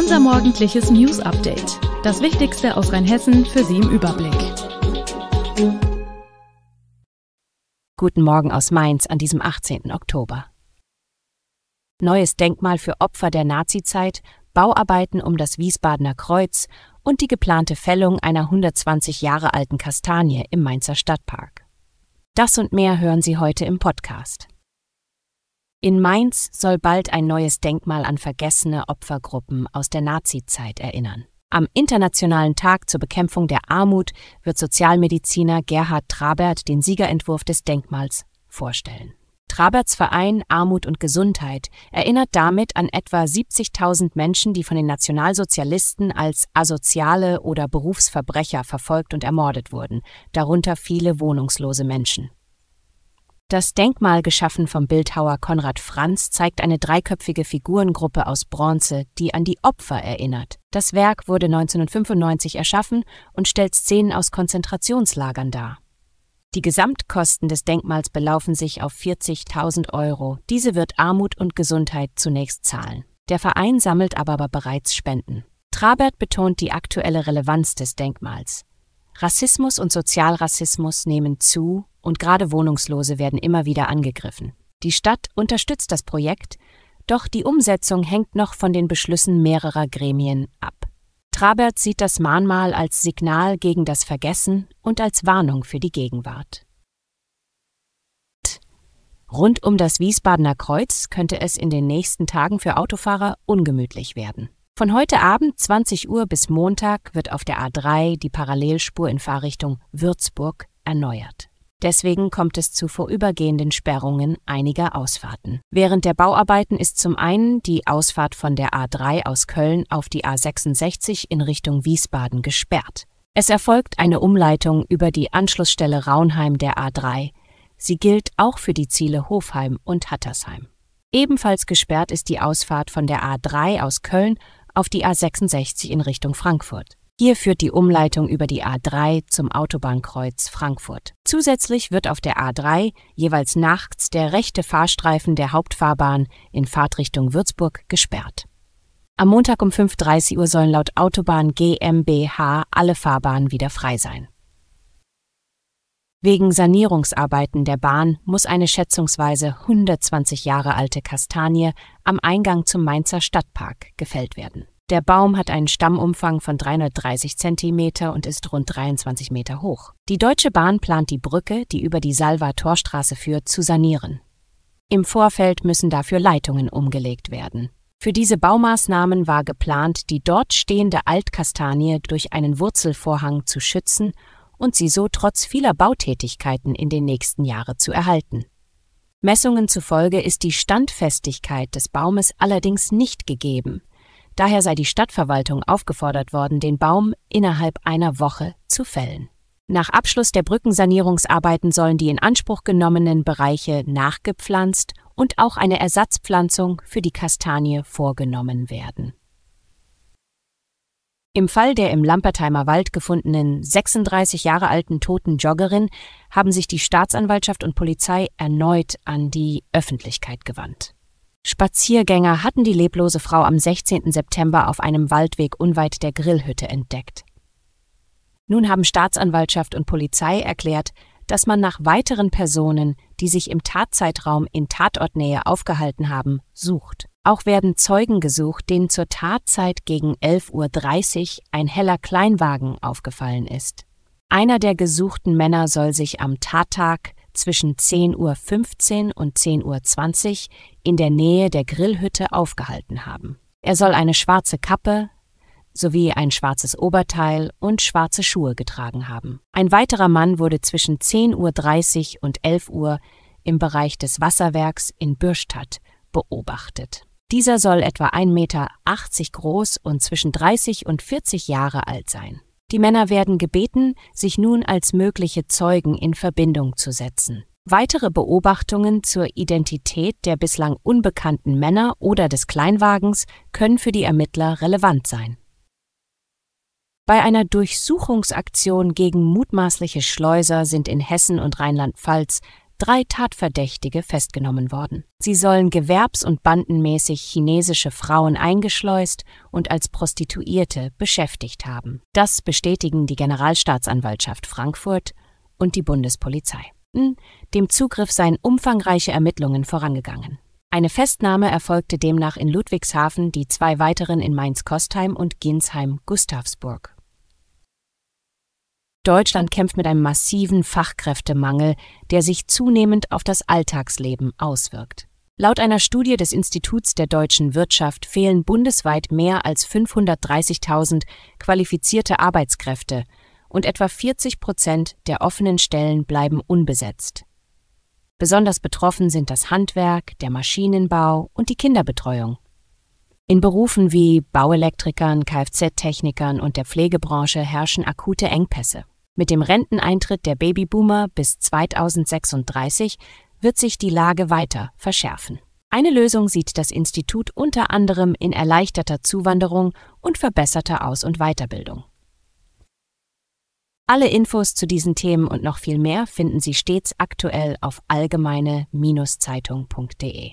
Unser morgendliches News Update. Das Wichtigste aus Rheinhessen für Sie im Überblick. Guten Morgen aus Mainz an diesem 18. Oktober. Neues Denkmal für Opfer der Nazizeit, Bauarbeiten um das Wiesbadener Kreuz und die geplante Fällung einer 120 Jahre alten Kastanie im Mainzer Stadtpark. Das und mehr hören Sie heute im Podcast. In Mainz soll bald ein neues Denkmal an vergessene Opfergruppen aus der Nazizeit erinnern. Am Internationalen Tag zur Bekämpfung der Armut wird Sozialmediziner Gerhard Trabert den Siegerentwurf des Denkmals vorstellen. Traberts Verein Armut und Gesundheit erinnert damit an etwa 70.000 Menschen, die von den Nationalsozialisten als asoziale oder Berufsverbrecher verfolgt und ermordet wurden, darunter viele wohnungslose Menschen. Das Denkmal, geschaffen vom Bildhauer Konrad Franz, zeigt eine dreiköpfige Figurengruppe aus Bronze, die an die Opfer erinnert. Das Werk wurde 1995 erschaffen und stellt Szenen aus Konzentrationslagern dar. Die Gesamtkosten des Denkmals belaufen sich auf 40.000 Euro. Diese wird Armut und Gesundheit zunächst zahlen. Der Verein sammelt aber bereits Spenden. Trabert betont die aktuelle Relevanz des Denkmals. Rassismus und Sozialrassismus nehmen zu, und gerade Wohnungslose werden immer wieder angegriffen. Die Stadt unterstützt das Projekt, doch die Umsetzung hängt noch von den Beschlüssen mehrerer Gremien ab. Trabert sieht das Mahnmal als Signal gegen das Vergessen und als Warnung für die Gegenwart. Rund um das Wiesbadener Kreuz könnte es in den nächsten Tagen für Autofahrer ungemütlich werden. Von heute Abend 20 Uhr bis Montag wird auf der A3 die Parallelspur in Fahrrichtung Würzburg erneuert. Deswegen kommt es zu vorübergehenden Sperrungen einiger Ausfahrten. Während der Bauarbeiten ist zum einen die Ausfahrt von der A3 aus Köln auf die A66 in Richtung Wiesbaden gesperrt. Es erfolgt eine Umleitung über die Anschlussstelle Raunheim der A3. Sie gilt auch für die Ziele Hofheim und Hattersheim. Ebenfalls gesperrt ist die Ausfahrt von der A3 aus Köln auf die A66 in Richtung Frankfurt. Hier führt die Umleitung über die A3 zum Autobahnkreuz Frankfurt. Zusätzlich wird auf der A3 jeweils nachts der rechte Fahrstreifen der Hauptfahrbahn in Fahrtrichtung Würzburg gesperrt. Am Montag um 5.30 Uhr sollen laut Autobahn GmbH alle Fahrbahnen wieder frei sein. Wegen Sanierungsarbeiten der Bahn muss eine schätzungsweise 120 Jahre alte Kastanie am Eingang zum Mainzer Stadtpark gefällt werden. Der Baum hat einen Stammumfang von 330 cm und ist rund 23 Meter hoch. Die Deutsche Bahn plant die Brücke, die über die Salvatorstraße führt, zu sanieren. Im Vorfeld müssen dafür Leitungen umgelegt werden. Für diese Baumaßnahmen war geplant, die dort stehende Altkastanie durch einen Wurzelvorhang zu schützen und sie so trotz vieler Bautätigkeiten in den nächsten Jahren zu erhalten. Messungen zufolge ist die Standfestigkeit des Baumes allerdings nicht gegeben Daher sei die Stadtverwaltung aufgefordert worden, den Baum innerhalb einer Woche zu fällen. Nach Abschluss der Brückensanierungsarbeiten sollen die in Anspruch genommenen Bereiche nachgepflanzt und auch eine Ersatzpflanzung für die Kastanie vorgenommen werden. Im Fall der im Lampertheimer Wald gefundenen 36 Jahre alten toten Joggerin haben sich die Staatsanwaltschaft und Polizei erneut an die Öffentlichkeit gewandt. Spaziergänger hatten die leblose Frau am 16. September auf einem Waldweg unweit der Grillhütte entdeckt. Nun haben Staatsanwaltschaft und Polizei erklärt, dass man nach weiteren Personen, die sich im Tatzeitraum in Tatortnähe aufgehalten haben, sucht. Auch werden Zeugen gesucht, denen zur Tatzeit gegen 11.30 Uhr ein heller Kleinwagen aufgefallen ist. Einer der gesuchten Männer soll sich am Tattag zwischen 10.15 Uhr und 10.20 Uhr in der Nähe der Grillhütte aufgehalten haben. Er soll eine schwarze Kappe sowie ein schwarzes Oberteil und schwarze Schuhe getragen haben. Ein weiterer Mann wurde zwischen 10.30 Uhr und 11 Uhr im Bereich des Wasserwerks in Bürstadt beobachtet. Dieser soll etwa 1,80 Meter groß und zwischen 30 und 40 Jahre alt sein. Die Männer werden gebeten, sich nun als mögliche Zeugen in Verbindung zu setzen. Weitere Beobachtungen zur Identität der bislang unbekannten Männer oder des Kleinwagens können für die Ermittler relevant sein. Bei einer Durchsuchungsaktion gegen mutmaßliche Schleuser sind in Hessen und Rheinland-Pfalz drei Tatverdächtige festgenommen worden. Sie sollen gewerbs- und bandenmäßig chinesische Frauen eingeschleust und als Prostituierte beschäftigt haben. Das bestätigen die Generalstaatsanwaltschaft Frankfurt und die Bundespolizei. Hm, dem Zugriff seien umfangreiche Ermittlungen vorangegangen. Eine Festnahme erfolgte demnach in Ludwigshafen, die zwei weiteren in Mainz-Kostheim und Ginsheim-Gustavsburg. Deutschland kämpft mit einem massiven Fachkräftemangel, der sich zunehmend auf das Alltagsleben auswirkt. Laut einer Studie des Instituts der deutschen Wirtschaft fehlen bundesweit mehr als 530.000 qualifizierte Arbeitskräfte und etwa 40 Prozent der offenen Stellen bleiben unbesetzt. Besonders betroffen sind das Handwerk, der Maschinenbau und die Kinderbetreuung. In Berufen wie Bauelektrikern, Kfz-Technikern und der Pflegebranche herrschen akute Engpässe. Mit dem Renteneintritt der Babyboomer bis 2036 wird sich die Lage weiter verschärfen. Eine Lösung sieht das Institut unter anderem in erleichterter Zuwanderung und verbesserter Aus- und Weiterbildung. Alle Infos zu diesen Themen und noch viel mehr finden Sie stets aktuell auf allgemeine-zeitung.de.